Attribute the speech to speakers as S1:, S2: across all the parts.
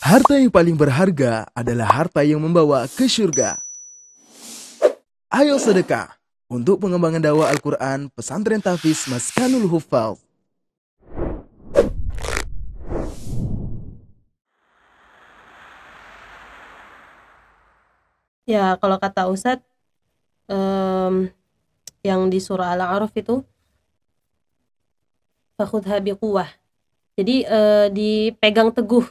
S1: Harta yang paling berharga adalah harta yang membawa ke surga. Ayo sedekah untuk pengembangan dakwah Al-Quran Pesantren Mas Maskanul Hufal. Ya, kalau kata Ustadz, um, yang di surah Al-A'raf itu, Fakhudha kuah, Jadi uh, dipegang teguh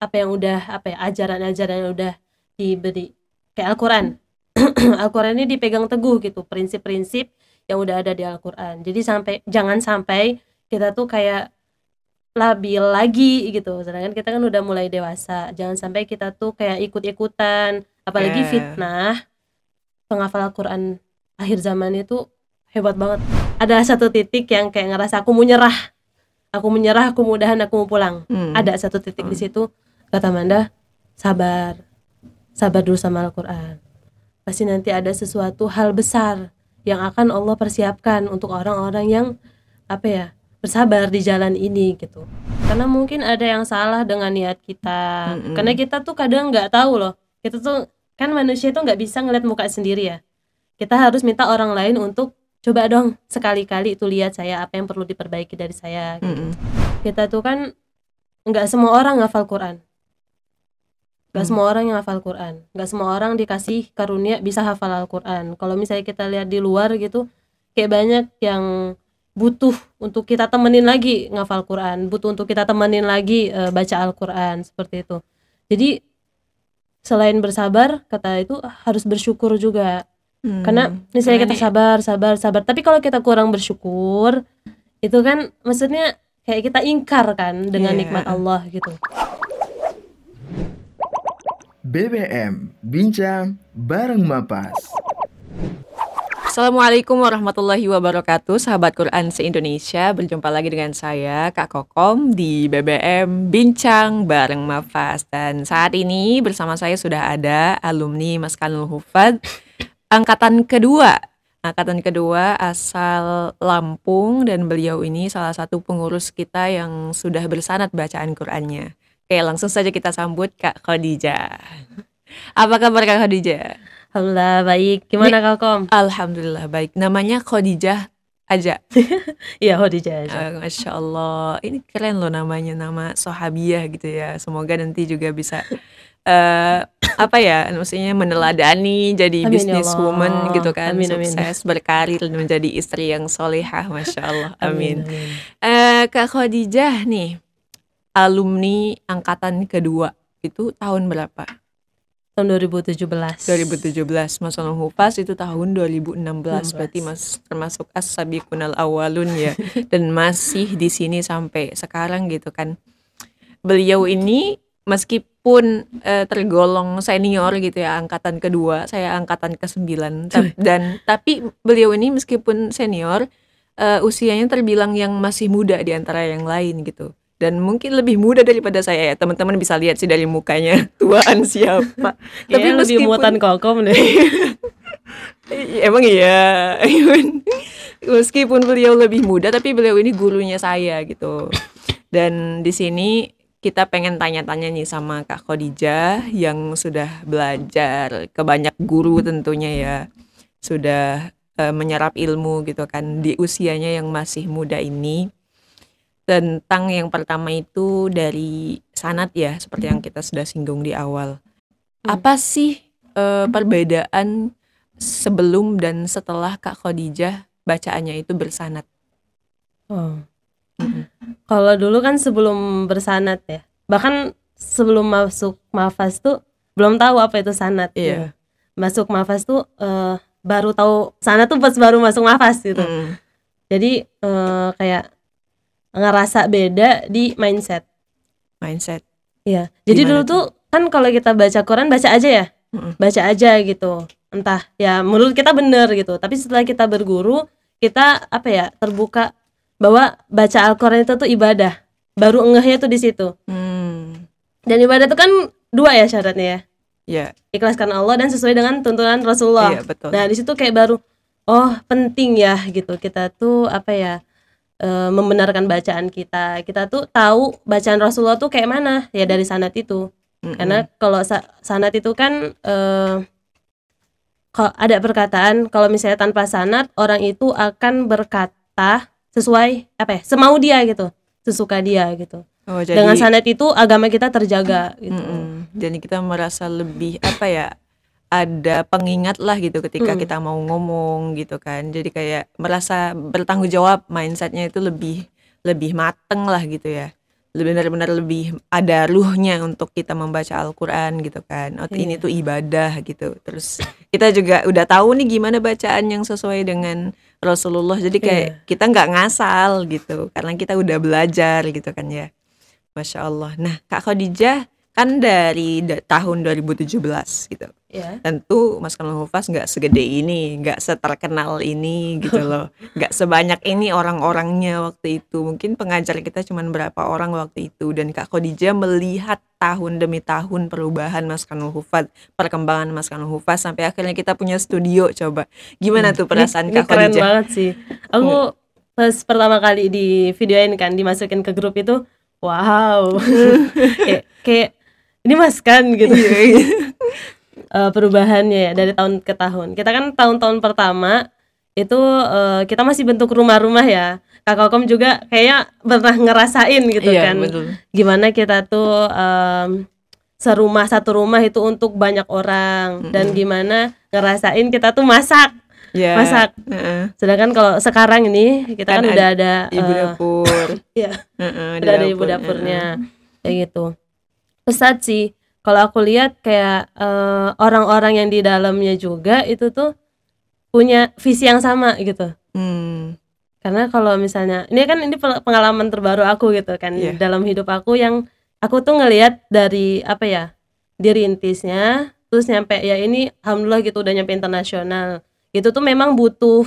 S1: apa yang udah apa ya ajaran-ajaran yang udah diberi kayak Al-Qur'an. Al-Qur'an ini dipegang teguh gitu prinsip-prinsip yang udah ada di Al-Qur'an. Jadi sampai jangan sampai kita tuh kayak labil lagi gitu. Sedangkan kita kan udah mulai dewasa. Jangan sampai kita tuh kayak ikut-ikutan apalagi yeah. fitnah penghafal Al-Qur'an akhir zaman itu hebat banget. Ada satu titik yang kayak ngerasa aku mau nyerah. Aku menyerah, aku mudahan, aku mau pulang. Hmm. Ada satu titik hmm. di situ kata Manda sabar sabar dulu sama Al-Quran pasti nanti ada sesuatu hal besar yang akan Allah persiapkan untuk orang-orang yang apa ya bersabar di jalan ini gitu karena mungkin ada yang salah dengan niat kita mm -hmm. karena kita tuh kadang nggak tahu loh kita tuh kan manusia itu nggak bisa ngeliat muka sendiri ya kita harus minta orang lain untuk coba dong sekali-kali itu lihat saya apa yang perlu diperbaiki dari saya gitu. kita tuh kan nggak semua orang ngafal Quran Gak hmm. semua orang yang hafal Quran, gak semua orang dikasih karunia bisa hafal Al-Quran. Kalau misalnya kita lihat di luar gitu, kayak banyak yang butuh untuk kita temenin lagi ngafal Quran, butuh untuk kita temenin lagi e, baca Al-Quran seperti itu. Jadi selain bersabar, kata itu harus bersyukur juga. Hmm. Karena misalnya kita sabar, sabar, sabar. Tapi kalau kita kurang bersyukur, itu kan maksudnya kayak kita ingkar kan dengan yeah. nikmat Allah gitu. BBM Bincang Bareng Mapas.
S2: Assalamualaikum warahmatullahi wabarakatuh Sahabat Quran se-Indonesia Berjumpa lagi dengan saya Kak Kokom di BBM Bincang bareng Mafas Dan saat ini bersama saya sudah ada alumni Mas Kanul Hufad Angkatan kedua Angkatan kedua asal Lampung Dan beliau ini salah satu pengurus kita yang sudah bersanat bacaan Qurannya Oke, langsung saja kita sambut Kak Khadijah. Apa kabar Kak Khadijah? Alhamdulillah baik. Gimana Kak Kom? Alhamdulillah baik. Namanya Khadijah aja. Iya Khadijah aja. Uh, Masya Allah. Ini keren loh namanya nama Sohabiah gitu ya. Semoga nanti juga bisa uh, apa ya maksudnya meneladani jadi amin ya woman gitu kan amin, sukses berkarir menjadi istri yang solehah masya Allah amin, amin. amin. Uh, Kak Khadijah nih alumni angkatan kedua itu tahun berapa? Tahun 2017. 2017 Mas Alung Hufas itu tahun 2016 16. berarti Mas termasuk as-sabiqunal awalun ya dan masih di sini sampai sekarang gitu kan. Beliau ini meskipun eh, tergolong senior gitu ya angkatan kedua, saya angkatan ke-9 dan tapi beliau ini meskipun senior uh, usianya terbilang yang masih muda di antara yang lain gitu dan mungkin lebih muda daripada saya ya teman-teman bisa lihat sih dari mukanya tuaan siapa tapi ya, meskipun... lebih muatan kokom deh emang iya meskipun beliau lebih muda tapi beliau ini gurunya saya gitu dan di sini kita pengen tanya-tanya nih sama Kak Khadijah yang sudah belajar ke banyak guru tentunya ya sudah uh, menyerap ilmu gitu kan di usianya yang masih muda ini tentang yang pertama itu dari sanat ya seperti yang kita sudah singgung di awal hmm. apa sih uh, perbedaan sebelum dan setelah kak Khodijah bacaannya itu bersanat
S1: oh. Mm-hmm. kalau dulu kan sebelum bersanat ya bahkan sebelum masuk mafas tuh belum tahu apa itu sanat yeah. ya gitu. masuk mafas tuh uh, baru tahu sanat tuh pas baru masuk mafas gitu mm. jadi uh, kayak ngerasa beda di mindset. Mindset. Iya. Jadi dulu tuh, kan kalau kita baca Quran baca aja ya, baca aja gitu. Entah ya menurut kita bener gitu. Tapi setelah kita berguru, kita apa ya terbuka bahwa baca Al-Quran itu tuh ibadah. Baru ngehnya tuh di situ. Mm. Dan ibadah itu kan dua ya syaratnya ya. Yeah. Ikhlaskan Allah dan sesuai dengan tuntunan Rasulullah. Yeah, betul. Nah, di situ kayak baru oh, penting ya gitu. Kita tuh apa ya? Eh, membenarkan bacaan kita kita tuh tahu bacaan Rasulullah tuh kayak mana ya dari sanat itu mm-hmm. karena kalau sa- sanat itu kan uh, ada perkataan kalau misalnya tanpa sanat orang itu akan berkata sesuai apa ya semau dia gitu sesuka dia gitu
S2: oh, jadi, dengan sanat
S1: itu agama kita terjaga gitu
S2: mm-hmm. jadi kita merasa lebih apa ya ada pengingat lah gitu ketika hmm. kita mau ngomong gitu kan jadi kayak merasa bertanggung jawab mindsetnya itu lebih lebih mateng lah gitu ya lebih benar-benar lebih ada ruhnya untuk kita membaca Al-Quran gitu kan oh, yeah. ini iya. tuh ibadah gitu terus kita juga udah tahu nih gimana bacaan yang sesuai dengan Rasulullah jadi iya. kayak yeah. kita nggak ngasal gitu karena kita udah belajar gitu kan ya Masya Allah nah Kak Khadijah kan dari da tahun 2017 gitu. Yeah. Tentu Mas Kamal Hufas nggak segede ini, nggak seterkenal ini gitu loh, nggak sebanyak ini orang-orangnya waktu itu. Mungkin pengajar kita cuma berapa orang waktu itu dan Kak Khadijah melihat tahun demi tahun perubahan Mas Kanul Hufat, perkembangan Mas Kanul Hufat sampai akhirnya kita punya studio coba. Gimana hmm, tuh perasaan ini, Kak ini keren Khadijah? banget sih. Aku iya. pas pertama kali
S1: di videoin kan dimasukin ke grup itu, wow. kayak, kayak ini mas kan gitu uh, perubahannya ya dari tahun ke tahun kita kan tahun-tahun pertama itu uh, kita masih bentuk rumah-rumah ya kakak kom juga kayaknya pernah ngerasain gitu iya, kan betul. gimana kita tuh um, serumah satu rumah itu untuk banyak orang mm -hmm. dan gimana ngerasain kita tuh masak
S2: yeah. masak. Uh -uh.
S1: Sedangkan kalau sekarang ini kita kan, kan udah ada ibu uh, dapur.
S2: uh -uh, udah ada ibu dapurnya. Uh -uh.
S1: Kayak gitu pesat sih kalau aku lihat kayak orang eh, orang-orang yang di dalamnya juga itu tuh punya visi yang sama gitu
S2: hmm.
S1: karena kalau misalnya ini kan ini pengalaman terbaru aku gitu kan yeah. dalam hidup aku yang aku tuh ngelihat dari apa ya dirintisnya terus nyampe ya ini alhamdulillah gitu udah nyampe internasional itu tuh memang butuh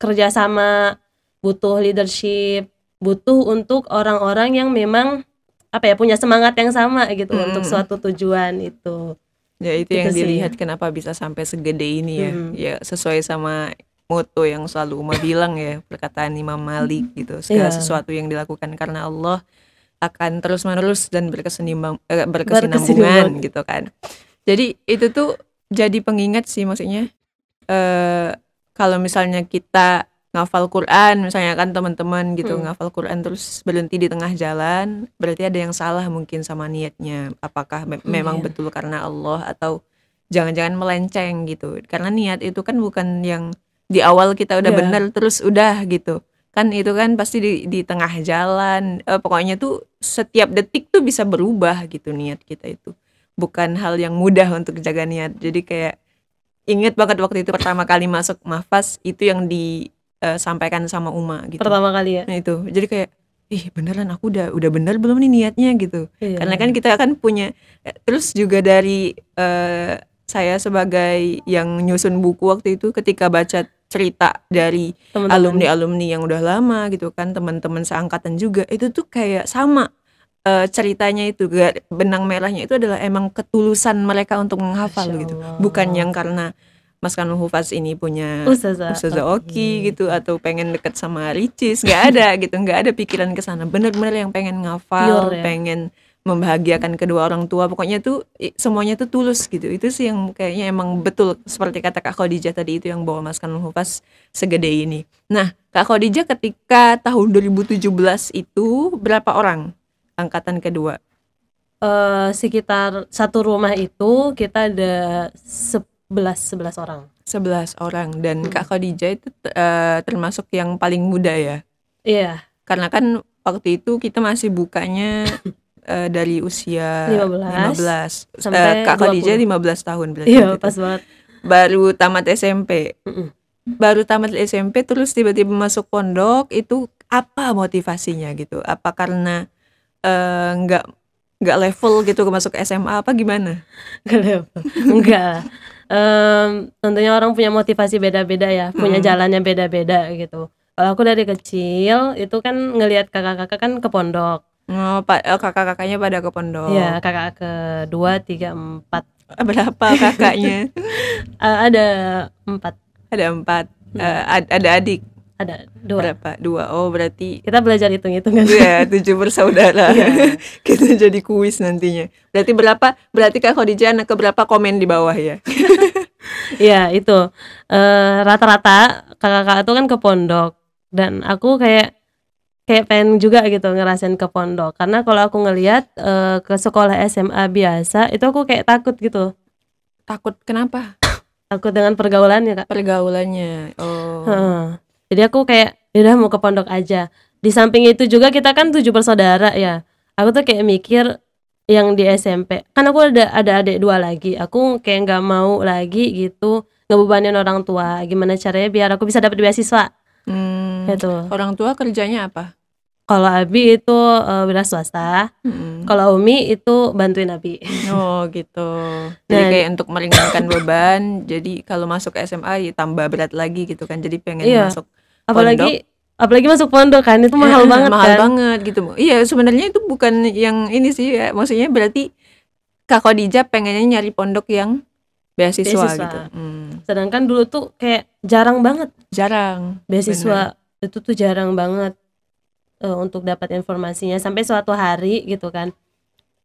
S1: kerjasama butuh leadership butuh untuk orang-orang yang memang apa ya punya semangat yang sama gitu hmm. untuk suatu tujuan itu
S2: ya itu gitu yang sih. dilihat kenapa bisa sampai segede ini ya hmm. ya sesuai sama moto yang selalu Uma bilang ya perkataan Imam Malik hmm. gitu segala yeah. sesuatu yang dilakukan karena Allah akan terus menerus dan berkesenimbang eh, berkesinambungan gitu kan jadi itu tuh jadi pengingat sih maksudnya eh, kalau misalnya kita ngafal Quran misalnya kan teman-teman gitu hmm. ngafal Quran terus berhenti di tengah jalan berarti ada yang salah mungkin sama niatnya apakah me hmm, memang iya. betul karena Allah atau jangan-jangan melenceng gitu karena niat itu kan bukan yang di awal kita udah yeah. bener terus udah gitu kan itu kan pasti di, di tengah jalan eh, pokoknya tuh setiap detik tuh bisa berubah gitu niat kita itu bukan hal yang mudah untuk jaga niat jadi kayak inget banget waktu itu pertama kali masuk mafas itu yang di uh, sampaikan sama Uma gitu. Pertama kali ya. Nah itu. Jadi kayak ih beneran aku udah udah bener belum nih niatnya gitu. Iya. iya. Karena kan kita kan punya eh, terus juga dari uh, saya sebagai yang nyusun buku waktu itu ketika baca cerita dari alumni alumni yang udah lama gitu kan teman-teman seangkatan juga itu tuh kayak sama e, ceritanya itu benang merahnya itu adalah emang ketulusan mereka untuk menghafal gitu bukan yang karena Mas Kanul Hufaz ini punya Usaza, Oki okay. gitu atau pengen deket sama Ricis nggak ada gitu nggak ada pikiran ke sana bener-bener yang pengen ngafal Pure, ya? pengen membahagiakan kedua orang tua pokoknya tuh semuanya tuh tulus gitu itu sih yang kayaknya emang betul seperti kata Kak Khadijah tadi itu yang bawa Mas Kanul Hufaz segede ini nah Kak Khadijah ketika tahun 2017 itu berapa orang angkatan kedua? Uh, sekitar satu rumah itu kita ada sep- 11 11 orang. 11 orang dan Kak Khadijah itu uh, termasuk yang paling muda ya. Iya. Yeah. Karena kan waktu itu kita masih bukanya uh, dari usia 15, 15. Sampai uh, Kak Khadijah 15 tahun berarti. Iya, pas banget. Baru tamat SMP. Mm -mm. Baru tamat SMP terus tiba-tiba masuk pondok itu apa motivasinya gitu? Apa karena nggak uh, nggak level gitu masuk SMA apa gimana? Gak level, enggak um, tentunya orang punya motivasi
S1: beda-beda ya hmm. punya jalannya beda-beda gitu kalau aku dari kecil itu kan ngelihat kakak-kakak kan ke pondok oh pak oh, eh, kakak-kakaknya pada ke pondok ya kakak ke dua tiga empat eh, berapa kakaknya uh, ada empat
S2: ada empat hmm. uh, ada adik ada dua berapa dua oh berarti kita belajar hitung hitungan ya tujuh bersaudara yeah. kita jadi kuis nantinya berarti berapa berarti kak Khadijah anak keberapa komen di bawah ya
S1: ya itu eh, rata-rata uh, kakak-kakak itu kan ke pondok dan aku kayak kayak pengen juga gitu ngerasain ke pondok karena kalau aku ngelihat uh, eh, ke sekolah SMA biasa itu aku kayak takut gitu takut kenapa takut dengan pergaulannya kak pergaulannya oh jadi aku kayak udah mau ke pondok aja di samping itu juga kita kan tujuh bersaudara ya aku tuh kayak mikir yang di SMP kan aku ada ada adik dua lagi aku kayak nggak mau lagi gitu ngebebanin orang tua gimana caranya biar aku bisa dapat beasiswa hmm, gitu orang tua kerjanya apa kalau Abi itu uh, swasta, hmm. kalau Umi itu bantuin Abi.
S2: Oh gitu. Jadi nah, kayak untuk meringankan beban. jadi kalau masuk SMA ya tambah berat lagi gitu kan. Jadi pengen iya. masuk apalagi pondok.
S1: apalagi masuk pondok kan itu iya, mahal banget mahal kan banget
S2: gitu iya sebenarnya itu bukan yang ini sih ya. maksudnya berarti kak Khadijah pengennya nyari pondok yang beasiswa, beasiswa. gitu hmm. sedangkan dulu tuh
S1: kayak jarang banget jarang beasiswa bener. itu tuh jarang banget uh, untuk dapat informasinya sampai suatu hari gitu kan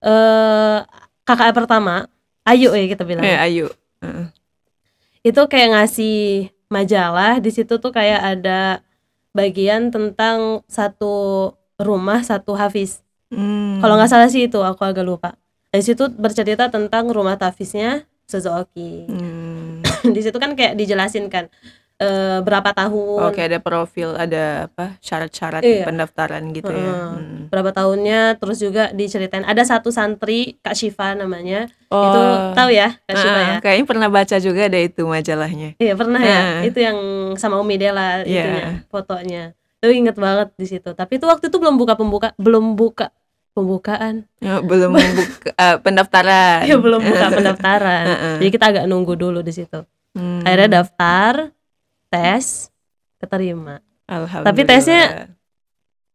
S1: uh, kakak pertama Ayu ya kita bilang Eh Ayu uh. itu kayak ngasih majalah di situ tuh kayak ada bagian tentang satu rumah satu hafiz hmm. kalau nggak salah sih itu aku agak lupa di situ bercerita tentang rumah tafisnya Suzuki hmm. di situ kan kayak dijelasin kan
S2: uh, berapa tahun. Oke, ada profil, ada apa syarat-syarat iya. pendaftaran gitu hmm. ya. Hmm.
S1: Berapa tahunnya, terus juga diceritain ada satu santri Kak Shiva namanya.
S2: Oh. Itu tahu ya Kak uh, ya? Kayaknya pernah baca juga ada itu majalahnya.
S1: Iya, pernah uh. ya. Itu yang sama Umi Dela yeah. itu fotonya. tuh inget banget di situ. Tapi itu waktu itu belum buka pembuka, belum buka pembukaan
S2: ya, belum buka uh, pendaftaran
S1: ya belum buka pendaftaran jadi kita agak nunggu dulu di situ
S2: hmm. akhirnya
S1: daftar tes keterima alhamdulillah tapi tesnya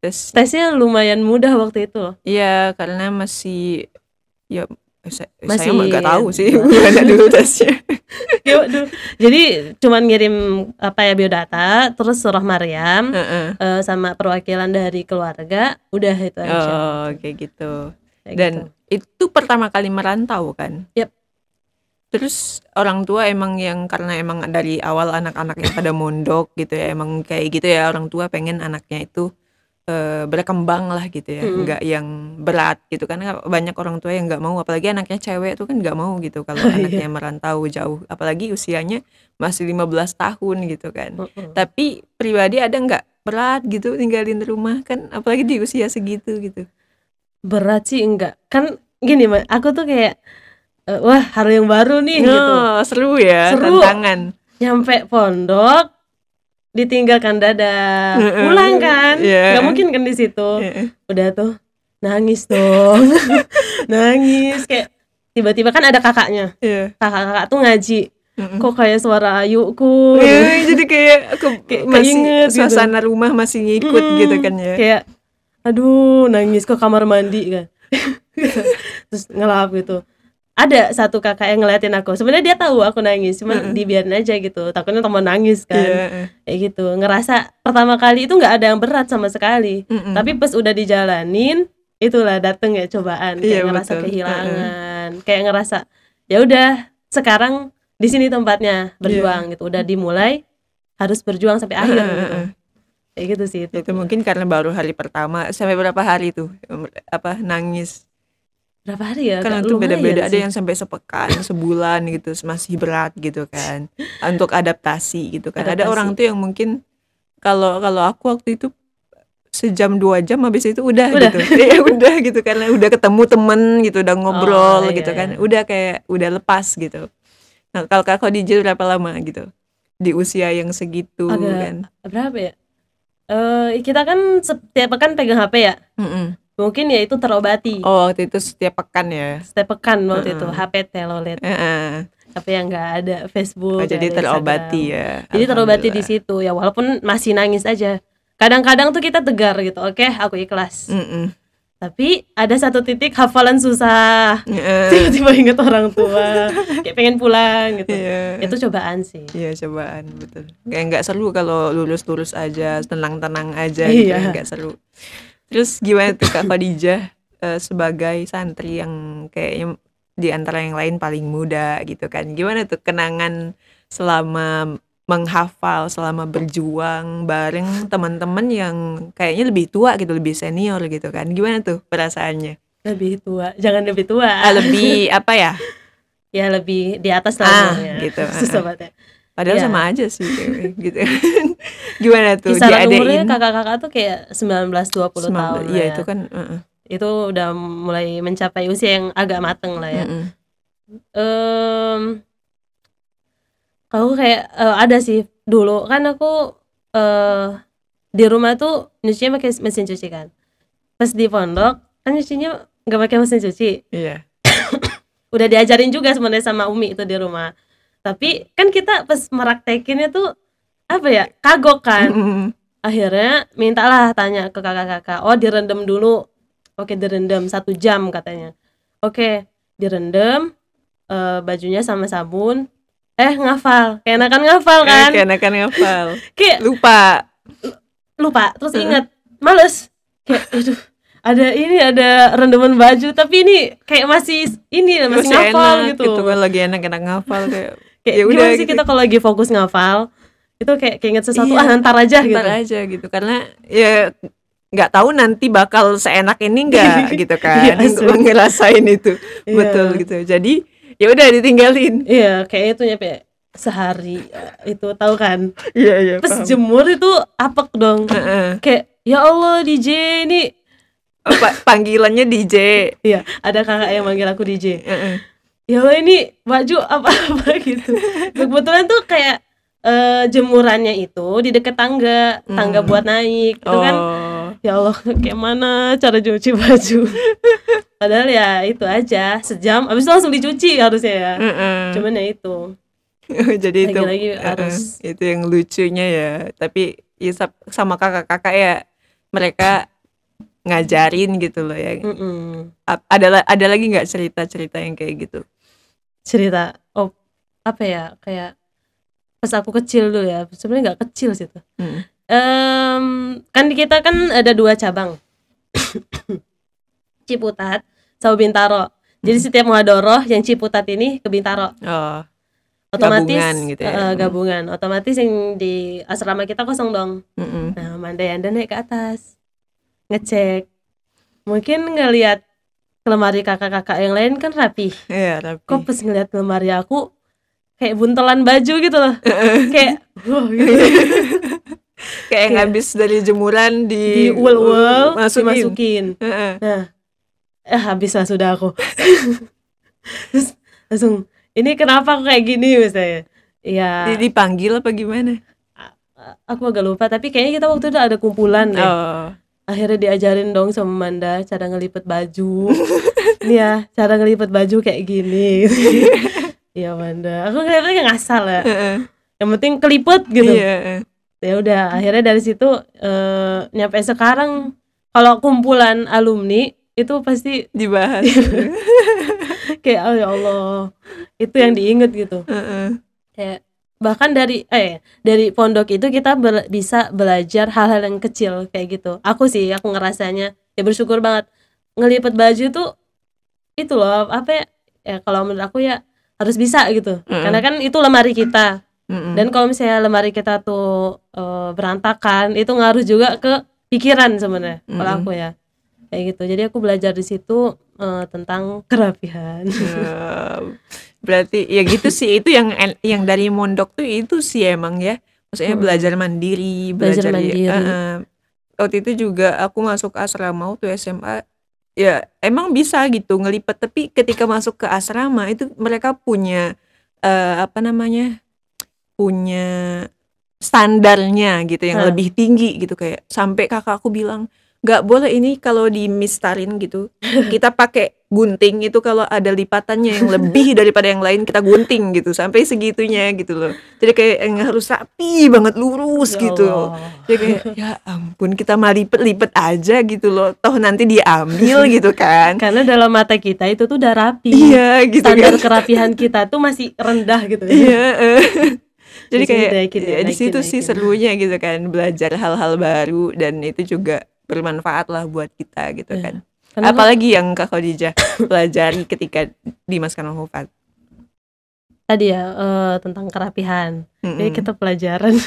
S1: tes tesnya lumayan mudah waktu itu
S2: iya karena masih ya saya, masih, saya nggak tahu ya. sih gimana dulu tesnya
S1: Yuk ya, jadi cuman ngirim apa ya biodata terus surah Maryam uh -uh. Uh, sama perwakilan dari
S2: keluarga udah itu aja oh kayak gitu kayak dan gitu. itu pertama kali merantau kan yep. Terus orang tua emang yang karena emang dari awal anak-anaknya pada mondok gitu ya emang kayak gitu ya orang tua pengen anaknya itu e, berkembang lah gitu ya hmm. nggak yang berat gitu karena banyak orang tua yang nggak mau apalagi anaknya cewek tuh kan nggak mau gitu kalau anaknya iya. merantau jauh apalagi usianya masih 15 tahun gitu kan uh -uh. tapi pribadi ada nggak berat gitu tinggalin rumah kan apalagi di usia segitu gitu berat sih enggak kan gini aku tuh kayak
S1: uh, wah hari yang baru nih oh, gitu
S2: seru ya seru. tantangan
S1: nyampe pondok ditinggalkan dada pulang kan yeah. nggak mungkin kan di situ yeah. udah tuh nangis dong nangis kayak tiba-tiba kan ada kakaknya yeah. kakak-kakak tuh ngaji Mm-mm. kok kayak suara ayuku yeah, gitu. iya, jadi
S2: kayak aku kayak masih inget, gitu. suasana gitu. rumah masih ngikut mm, gitu kan ya kayak
S1: aduh nangis ke kamar mandi kan terus ngelap gitu ada satu kakak yang ngeliatin aku sebenarnya dia tahu aku nangis cuma uh -uh. dibiarin aja gitu takutnya teman nangis kan yeah. Iya, kayak gitu ngerasa pertama kali itu nggak ada yang berat sama sekali uh -uh. tapi pas udah dijalanin itulah dateng ya cobaan kayak yeah, ngerasa betul. kehilangan uh -uh. kayak ngerasa ya udah sekarang di sini tempatnya berjuang yeah. gitu udah dimulai
S2: harus berjuang sampai akhir uh -uh. gitu kayak gitu sih itu. itu mungkin karena baru hari pertama sampai berapa hari tuh apa nangis berapa hari ya karena itu beda-beda ada yang sampai sepekan sebulan gitu masih berat gitu kan untuk adaptasi gitu kan adaptasi. ada orang tuh yang mungkin kalau kalau aku waktu itu sejam dua jam habis itu udah, udah. gitu ya udah gitu kan udah ketemu temen gitu udah oh, ngobrol oh, gitu kan iya. udah kayak udah lepas gitu nah kalau kakak di jail berapa lama gitu di usia yang segitu Agak, kan
S1: berapa ya uh, kita kan setiap pekan pegang HP ya mm -mm mungkin ya itu terobati oh waktu itu setiap pekan ya setiap pekan waktu uh -huh. itu HP telolet uh -huh. tapi yang nggak ada Facebook oh, jadi terobati ya jadi terobati di situ ya walaupun masih nangis aja kadang-kadang tuh kita tegar gitu oke okay, aku ikhlas mm -mm. tapi ada satu titik hafalan susah tiba tiba-tiba
S2: inget orang tua kayak pengen pulang
S1: gitu yeah. itu cobaan sih iya yeah, cobaan betul
S2: kayak nggak seru kalau lulus lulus aja tenang-tenang aja yeah. gitu ya, nggak seru Terus gimana tuh Kak Khadijah uh, sebagai santri yang kayaknya di antara yang lain paling muda gitu kan. Gimana tuh kenangan selama menghafal, selama berjuang bareng teman-teman yang kayaknya lebih tua gitu, lebih senior gitu kan. Gimana tuh perasaannya?
S1: Lebih tua, jangan lebih tua. Ah, lebih
S2: apa ya? ya lebih di atas lah ah, gitu. Susah banget ya. Padahal yeah. sama aja sih cewek gitu kan. Gimana tuh Kisaran diadain? umurnya
S1: kakak-kakak tuh kayak 19 20 19, tahun. Iya, ya. itu kan uh -uh. Itu udah mulai mencapai usia yang agak mateng lah ya. Mm -hmm. Um, aku kayak uh, ada sih dulu kan aku uh, di rumah tuh nyucinya pakai mesin cuci kan. Pas di pondok kan nyucinya nggak pakai mesin cuci. Iya. Yeah. udah diajarin juga sebenarnya sama Umi itu di rumah tapi kan kita pas meraktekinnya tuh apa ya iya. kagok kan mm-hmm. akhirnya mintalah tanya ke kakak-kakak oh direndam dulu oke direndam satu jam katanya oke direndam uh, bajunya sama sabun eh ngafal kan ngafal kan eh,
S2: kan ngafal
S1: kayak lupa lupa terus ingat males kayak aduh ada ini ada rendaman baju tapi ini kayak masih ini masih, masih ngafal enak, gitu. gitu kan lagi enak-enak ngafal kayak kayak ya udah sih gitu. kita kalau lagi fokus ngafal itu kayak keinget sesuatu iya, ah ntar aja ntar gitu
S2: aja gitu karena ya nggak tahu nanti bakal seenak ini nggak iya, gitu kan iya, untuk ngerasain itu iya. betul gitu jadi ya udah ditinggalin iya kayaknya kayak itu nyampe sehari eh, itu tahu kan
S1: iya iya pas paham. jemur itu apek dong uh -uh. kayak ya Allah DJ ini oh, panggilannya DJ iya ada kakak yang manggil aku DJ uh -uh ya Allah ini baju apa-apa gitu kebetulan tuh kayak uh, jemurannya itu di dekat tangga tangga hmm. buat naik itu kan. oh. kan ya Allah kayak
S2: mana cara
S1: cuci baju padahal ya itu aja sejam abis itu langsung dicuci harusnya ya mm -mm. cuman ya itu
S2: jadi lagi -lagi itu uh, itu yang lucunya ya tapi ya, sama kakak-kakak ya mereka ngajarin gitu loh ya mm -mm. ada ada lagi nggak cerita-cerita yang kayak gitu
S1: cerita op, oh, apa ya kayak pas aku kecil dulu ya sebenarnya nggak kecil sih tuh hmm. um, kan kita kan ada dua cabang Ciputat sama Bintaro jadi hmm. setiap mau adoroh yang Ciputat ini ke Bintaro oh. otomatis gabungan, gitu ya. uh, gabungan otomatis yang di asrama kita kosong dong hmm. nah Manda Yanda naik ke atas ngecek mungkin ngelihat lemari kakak-kakak yang lain kan rapi. Iya, rapi. Kok pas ngeliat lemari aku kayak buntelan baju gitu loh. kayak wah gitu. kayak yang habis dari jemuran di, di wool masukin. masukin. Nah, eh habislah sudah aku. Terus langsung ini kenapa aku kayak gini misalnya? Iya. Dipanggil apa gimana? Aku agak lupa, tapi kayaknya kita waktu itu ada kumpulan deh. Oh akhirnya diajarin dong sama Manda cara ngelipet baju nih ya cara ngelipet baju kayak gini iya Manda aku ngeliatnya kayak ngasal ya yang penting kelipet gitu yeah. Iya, ya udah akhirnya dari situ uh, nyampe sekarang kalau kumpulan alumni itu pasti dibahas kayak oh ya Allah itu yang diinget gitu kayak bahkan dari eh dari pondok itu kita be bisa belajar hal-hal yang kecil kayak gitu aku sih aku ngerasanya ya bersyukur banget ngelipet baju tuh itu loh apa ya, ya kalau menurut aku ya harus bisa gitu mm -hmm. karena kan itu lemari kita mm -hmm. dan kalau misalnya lemari kita tuh e, berantakan itu ngaruh juga ke pikiran sebenarnya mm -hmm. kalau aku ya kayak gitu jadi aku belajar di situ e, tentang kerapihan ya
S2: berarti ya gitu sih itu yang yang dari mondok tuh itu sih emang ya
S1: maksudnya hmm. belajar
S2: mandiri belajar, belajar ya, mandiri uh, waktu itu juga aku masuk asrama waktu SMA ya emang bisa gitu ngelipet tapi ketika masuk ke asrama itu mereka punya uh, apa namanya punya standarnya gitu yang hmm. lebih tinggi gitu kayak sampai aku bilang nggak boleh ini kalau dimistarin gitu kita pakai gunting itu kalau ada lipatannya yang lebih daripada yang lain kita gunting gitu sampai segitunya gitu loh jadi kayak yang harus rapi banget lurus ya gitu jadi kayak ya ampun kita mah lipet-lipet aja gitu loh toh nanti diambil gitu kan karena dalam mata kita itu tuh udah rapi iya gitu
S1: standar kan. kerapihan kita tuh masih rendah gitu iya
S2: eh. jadi kayak ya, di situ sih serunya gitu kan belajar hal-hal baru dan itu juga bermanfaat lah buat kita gitu iya. kan Ya. apalagi yang Kak Khadijah pelajari ketika di Mas Kanal Hufat
S1: tadi ya uh, tentang kerapihan mm -hmm. jadi kita pelajaran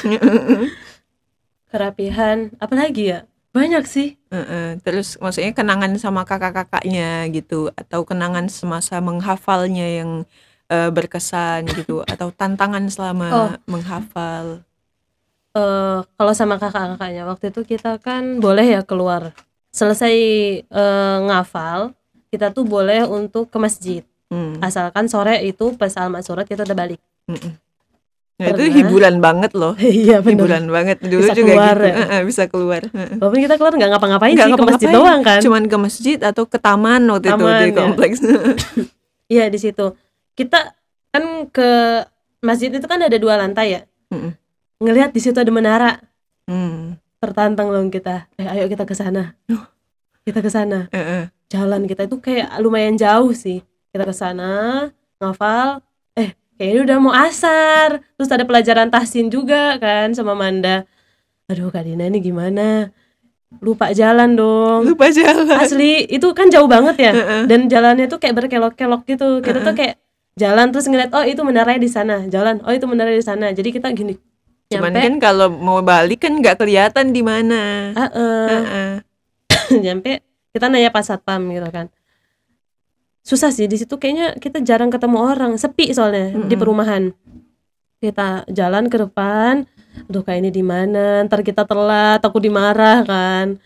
S2: kerapihan apalagi ya banyak sih Mm terus maksudnya kenangan sama kakak-kakaknya gitu atau kenangan semasa menghafalnya yang uh, berkesan gitu atau tantangan selama oh. menghafal
S1: uh, kalau sama kakak-kakaknya waktu itu kita kan boleh ya keluar selesai uh, ngafal kita tuh boleh untuk ke masjid hmm. asalkan sore itu pas almat surat kita udah balik
S2: hmm. Nah, itu hiburan banget loh. iya, Hiburan banget dulu bisa juga keluar, gitu. Ya? bisa keluar. Walaupun kita keluar nggak ngapa-ngapain sih ngapa ke masjid doang kan. Cuman ke masjid atau ke taman waktu taman, itu di ya. kompleks.
S1: Iya di situ. Kita kan ke masjid itu kan ada dua lantai ya. Mm ngelihat di situ ada menara hmm. tertantang dong kita eh ayo kita ke sana kita ke sana uh -uh. jalan kita itu kayak lumayan jauh sih kita ke sana ngafal eh kayaknya udah mau asar terus ada pelajaran tahsin juga kan sama Manda aduh Kak Dina ini gimana lupa jalan dong lupa jalan asli itu kan jauh banget ya uh -uh. dan jalannya tuh kayak berkelok-kelok gitu kita uh -uh. tuh kayak jalan terus ngeliat oh itu menaranya di sana jalan oh itu menaranya di sana jadi kita gini
S2: Cuman kan kalau mau balik kan nggak kelihatan di mana. Uh, uh, uh, uh.
S1: kita nanya pas satpam gitu kan. Susah sih di situ kayaknya kita jarang ketemu orang, sepi soalnya mm -hmm. di perumahan. Kita jalan ke depan, aduh kayak ini di mana? Ntar kita telat, takut dimarah kan.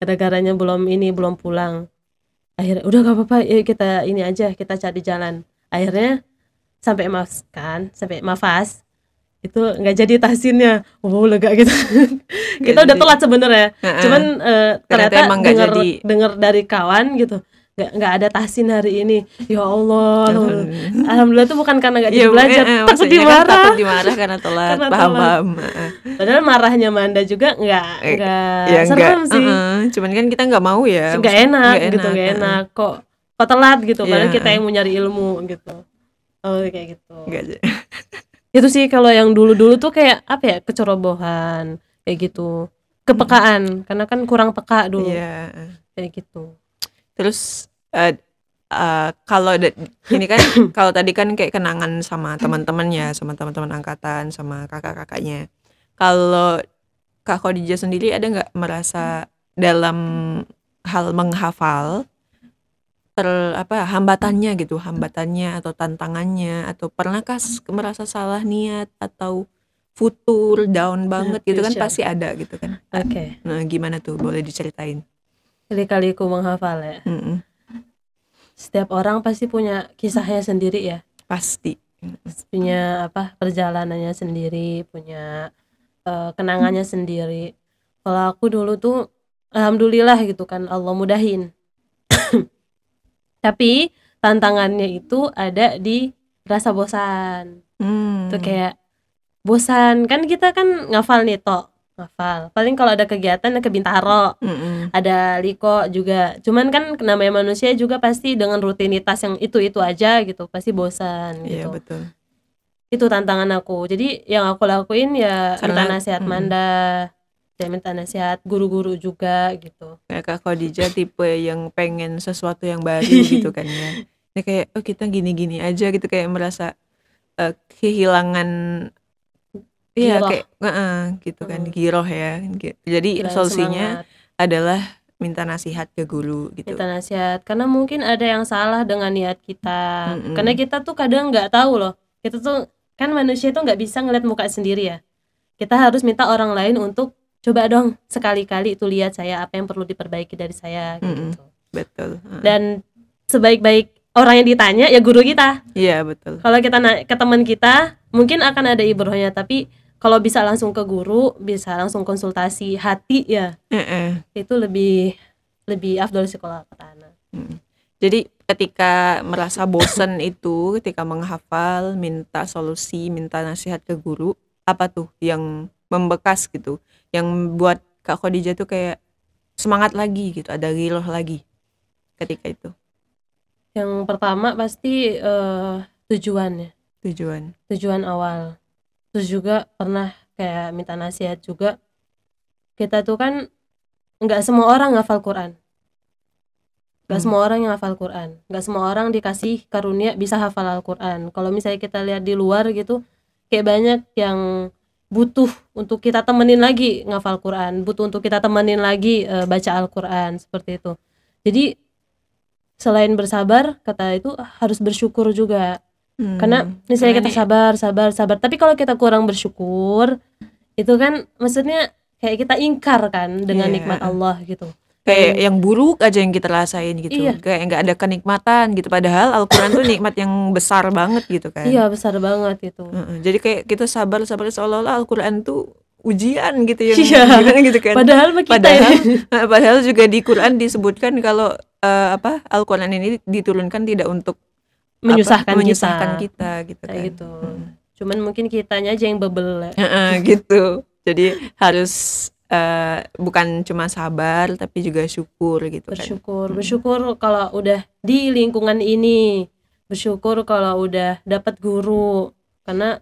S1: Gara-garanya belum ini, belum pulang. Akhirnya udah gak apa-apa, ya kita ini aja, kita cari jalan. Akhirnya sampai mas kan, sampai mafas itu nggak jadi tahsinnya wow lega gitu kita udah telat sebenarnya cuman uh, ternyata, ternyata denger, jadi. denger dari kawan gitu nggak ada tahsin hari ini ya, ya allah alhamdulillah itu bukan karena nggak jadi ya, eh, belajar eh, takut kan dimarah kan takut dimarah karena
S2: telat karena paham telat. paham
S1: padahal marahnya Manda juga nggak eh, nggak eh, ya, serem sih uh
S2: -huh. cuman kan kita nggak mau ya nggak enak, gitu, enak gitu nggak enak uh
S1: kok kok telat gitu padahal ya, kita yang mau nyari ilmu gitu oh kayak gitu aja. itu sih kalau yang dulu-dulu tuh kayak apa ya kecerobohan kayak gitu kepekaan karena kan kurang peka dulu yeah. kayak gitu
S2: terus uh, uh, kalau ini kan kalau tadi kan kayak kenangan sama teman-temannya sama teman-teman angkatan sama kakak-kakaknya kalau kak Khadijah sendiri ada nggak merasa dalam hal menghafal ter apa hambatannya gitu hambatannya atau tantangannya atau pernahkah merasa salah niat atau futur down nah, banget gitu kan pasti ada gitu kan oke okay. nah gimana tuh boleh diceritain
S1: kali-kali ku menghafal ya mm -mm. setiap orang pasti punya kisahnya sendiri ya pasti punya apa perjalanannya sendiri punya uh, kenangannya sendiri kalau aku dulu tuh alhamdulillah gitu kan Allah mudahin tapi tantangannya itu ada di rasa bosan hmm. tuh kayak bosan kan kita kan ngafal nih tok ngafal paling kalau ada kegiatan ke Bintaro mm -hmm. ada Liko juga cuman kan namanya manusia juga pasti dengan rutinitas yang itu itu aja gitu pasti bosan iya, gitu yeah, betul itu tantangan aku jadi yang aku lakuin ya Karena, nasihat hmm. Manda saya minta nasihat guru-guru juga gitu
S2: kayak kak Khadija tipe yang pengen sesuatu yang baru gitu kan ya nah, kayak oh kita gini-gini aja gitu kayak merasa uh, kehilangan iya kayak uh, uh, gitu kan hmm. giroh ya gitu. jadi Kira solusinya semangat. adalah minta nasihat ke guru gitu
S1: minta nasihat karena mungkin ada yang salah dengan niat kita mm -mm. karena kita tuh kadang nggak tahu loh kita tuh kan manusia itu nggak bisa ngeliat muka sendiri ya kita harus minta orang lain untuk coba dong sekali-kali itu lihat saya apa yang perlu diperbaiki dari saya gitu. Mm -hmm. Betul. Hmm. Dan sebaik-baik orang yang ditanya ya guru kita.
S2: Iya, yeah, betul.
S1: Kalau kita ke teman kita mungkin akan ada ibrohnya tapi kalau bisa langsung ke guru, bisa langsung konsultasi hati ya. Eh. -eh. Itu lebih lebih
S2: afdol sekolah petana. Hmm. Jadi ketika merasa bosen itu, ketika menghafal, minta solusi, minta nasihat ke guru, apa tuh yang membekas gitu yang buat Kak Khadijah tuh kayak semangat lagi gitu, ada giloh lagi ketika itu?
S1: Yang pertama pasti uh, ya. Tujuan. Tujuan awal. Terus juga pernah kayak minta nasihat juga. Kita tuh kan nggak semua orang ngafal Quran. nggak hmm. semua orang yang hafal Quran. Gak semua orang dikasih karunia bisa hafal Al-Quran. Kalau misalnya kita lihat di luar gitu, kayak banyak yang butuh untuk kita temenin lagi ngafal Quran, butuh untuk kita temenin lagi e, baca Al-Quran seperti itu. Jadi selain bersabar, kata itu ah, harus bersyukur juga. Hmm. Karena misalnya kita sabar, sabar, sabar, tapi kalau kita kurang bersyukur, itu kan maksudnya kayak kita ingkar kan dengan yeah. Iya. nikmat Allah gitu
S2: kayak hmm. yang buruk aja yang kita rasain gitu iya. kayak nggak ada kenikmatan gitu padahal Al-Quran tuh nikmat yang besar banget gitu kan iya besar banget gitu jadi kayak kita sabar sabar seolah-olah Al-Quran tuh ujian gitu ya iya. gimana gitu kan padahal kita ya. padahal ya. padahal juga di Quran disebutkan kalau uh, apa Al-Quran ini diturunkan tidak untuk
S1: menyusahkan, apa, menyusahkan kita.
S2: kita gitu kan gitu. Hmm. cuman mungkin kitanya aja yang bebel uh gitu jadi harus uh, bukan cuma sabar tapi juga syukur gitu kan. bersyukur
S1: kan. bersyukur kalau udah di lingkungan ini bersyukur kalau udah dapat guru karena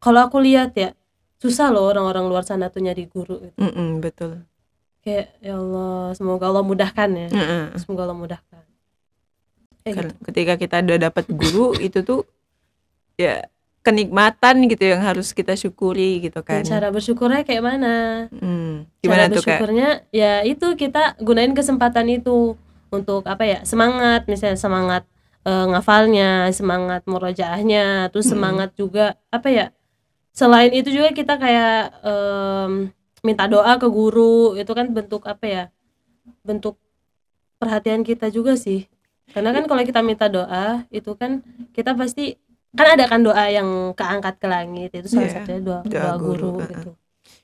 S1: kalau aku lihat ya susah loh orang-orang luar sana tuh nyari guru gitu.
S2: mm -mm, betul
S1: kayak ya Allah semoga Allah mudahkan ya mm -mm. semoga
S2: Allah mudahkan eh, gitu. ketika kita udah dapat guru itu tuh ya kenikmatan gitu yang harus kita syukuri gitu kan. Cara bersyukurnya
S1: kayak mana?
S2: Hmm, gimana Cara tuh, bersyukurnya
S1: Kak? ya itu kita gunain kesempatan itu untuk apa ya? Semangat misalnya semangat e, ngafalnya, semangat murojaahnya, terus hmm. semangat juga apa ya? Selain itu juga kita kayak e, minta doa ke guru, itu kan bentuk apa ya? Bentuk perhatian kita juga sih. Karena kan kalau kita minta doa itu kan kita pasti kan ada kan doa yang keangkat ke langit itu salah yeah. satunya doa, doa, doa guru,
S2: guru gitu.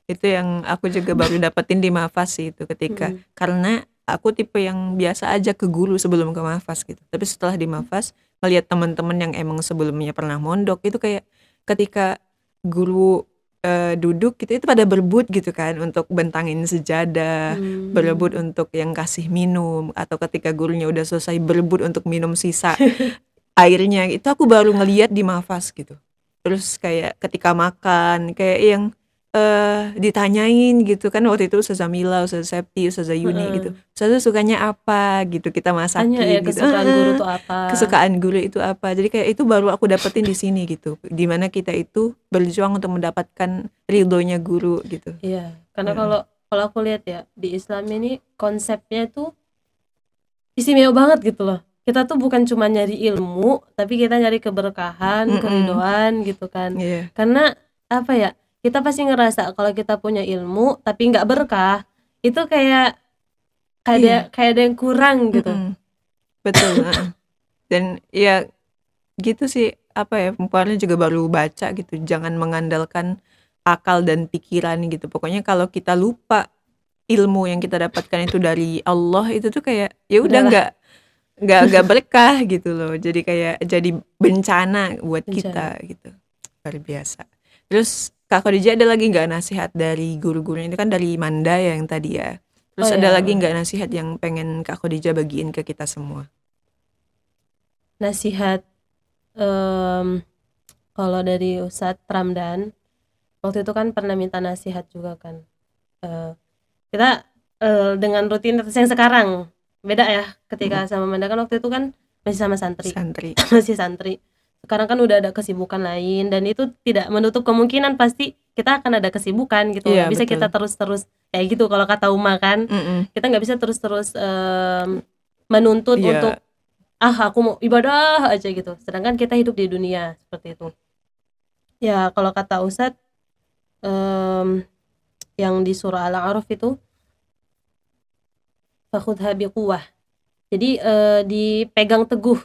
S2: Itu yang aku juga baru dapetin di Mafas itu ketika hmm. karena aku tipe yang biasa aja ke guru sebelum ke Mafas gitu. Tapi setelah di Mafas melihat teman-teman yang emang sebelumnya pernah mondok itu kayak ketika guru e, duduk gitu itu pada berebut gitu kan untuk bentangin sejadah, hmm. berebut untuk yang kasih minum atau ketika gurunya udah selesai berebut untuk minum sisa airnya itu aku baru ngeliat di Mafas gitu terus kayak ketika makan kayak yang uh, ditanyain gitu kan waktu itu Ustazah Mila, Ustazah Septi, Ustazah Yuni hmm. gitu Ustazah sukanya apa gitu kita masakin Tanya ya, gitu. kesukaan guru itu apa kesukaan guru itu apa jadi kayak itu baru aku dapetin di sini gitu dimana kita itu berjuang untuk mendapatkan ridhonya guru gitu
S1: iya karena hmm. kalau kalau aku lihat ya di Islam ini konsepnya itu istimewa banget gitu loh kita tuh bukan cuma nyari ilmu tapi kita nyari keberkahan mm -mm. keridoan gitu kan yeah. karena apa ya kita pasti ngerasa kalau kita punya ilmu tapi nggak berkah itu kayak kayak yeah. ada iya. kayak ada yang kurang gitu mm
S2: -mm. betul dan ya gitu sih apa ya perempuannya juga baru baca gitu jangan mengandalkan akal dan pikiran gitu pokoknya kalau kita lupa ilmu yang kita dapatkan itu dari Allah itu tuh kayak ya udah nggak nggak nggak berkah gitu loh jadi kayak jadi bencana buat bencana. kita gitu luar biasa terus Kak Khadijah ada lagi nggak nasihat dari guru guru ini kan dari Manda ya yang tadi ya terus oh, ada iya. lagi nggak nasihat yang pengen Kak Khadijah bagiin ke kita semua
S1: nasihat um, kalau dari Ustadz Ramdan waktu itu kan pernah minta nasihat juga kan uh, kita uh, dengan rutinitas yang sekarang beda ya ketika hmm. sama Manda kan waktu itu kan masih sama santri, santri. masih santri sekarang kan udah ada kesibukan lain dan itu tidak menutup kemungkinan pasti kita akan ada kesibukan gitu yeah, bisa betul. kita terus-terus kayak gitu kalau kata Uma kan mm -mm. kita nggak bisa terus-terus um, menuntut yeah. untuk ah aku mau ibadah aja gitu sedangkan kita hidup di dunia seperti itu ya kalau kata Ustadz um, yang di surah Al-A'raf itu fakhudha biquwah. Jadi eh, dipegang teguh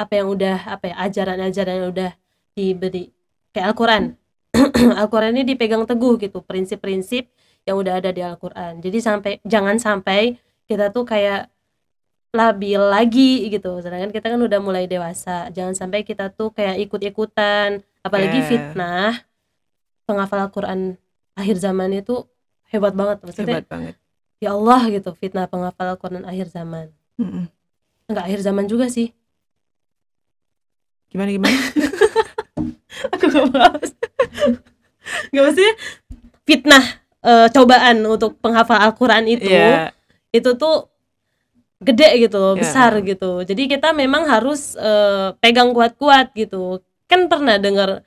S1: apa yang udah apa ya ajaran-ajaran yang udah diberi kayak Al-Qur'an. Al-Qur'an ini dipegang teguh gitu prinsip-prinsip yang udah ada di Al-Qur'an. Jadi sampai jangan sampai kita tuh kayak labil lagi gitu. Sedangkan kita kan udah mulai dewasa. Jangan sampai kita tuh kayak ikut-ikutan apalagi yeah. fitnah penghafal Al-Qur'an akhir zaman itu hebat banget maksudnya. Hebat banget ya Allah gitu fitnah penghafal Al-Quran akhir zaman mm nggak akhir zaman juga sih gimana gimana aku gak bahas nggak maksudnya fitnah e, cobaan untuk penghafal Al-Quran itu yeah. itu tuh gede gitu loh, yeah. besar gitu jadi kita memang harus e, pegang kuat-kuat gitu kan pernah dengar